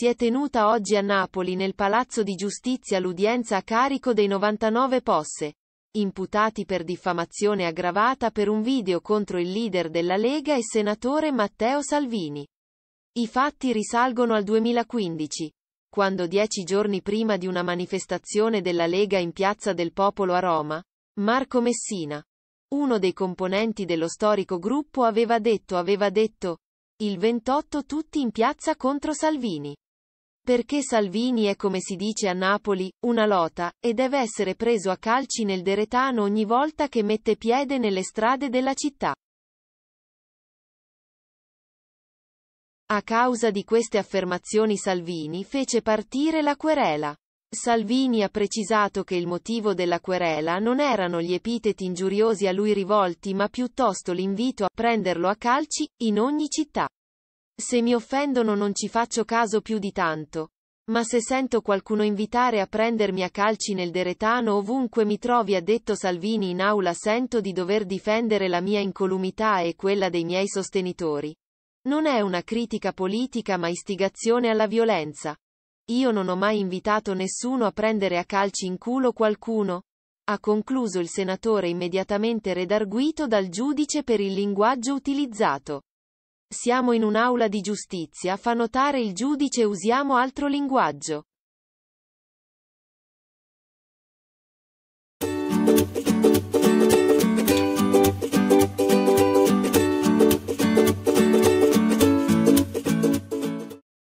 si è tenuta oggi a Napoli nel Palazzo di Giustizia l'udienza a carico dei 99 posse, imputati per diffamazione aggravata per un video contro il leader della Lega e senatore Matteo Salvini. I fatti risalgono al 2015, quando dieci giorni prima di una manifestazione della Lega in Piazza del Popolo a Roma, Marco Messina, uno dei componenti dello storico gruppo aveva detto aveva detto, il 28 tutti in piazza contro Salvini. Perché Salvini è come si dice a Napoli, una lota, e deve essere preso a calci nel deretano ogni volta che mette piede nelle strade della città. A causa di queste affermazioni Salvini fece partire la querela. Salvini ha precisato che il motivo della querela non erano gli epiteti ingiuriosi a lui rivolti ma piuttosto l'invito a prenderlo a calci, in ogni città. Se mi offendono non ci faccio caso più di tanto. Ma se sento qualcuno invitare a prendermi a calci nel deretano ovunque mi trovi ha detto Salvini in aula sento di dover difendere la mia incolumità e quella dei miei sostenitori. Non è una critica politica ma istigazione alla violenza. Io non ho mai invitato nessuno a prendere a calci in culo qualcuno. Ha concluso il senatore immediatamente redarguito dal giudice per il linguaggio utilizzato. Siamo in un'aula di giustizia, fa notare il giudice, usiamo altro linguaggio.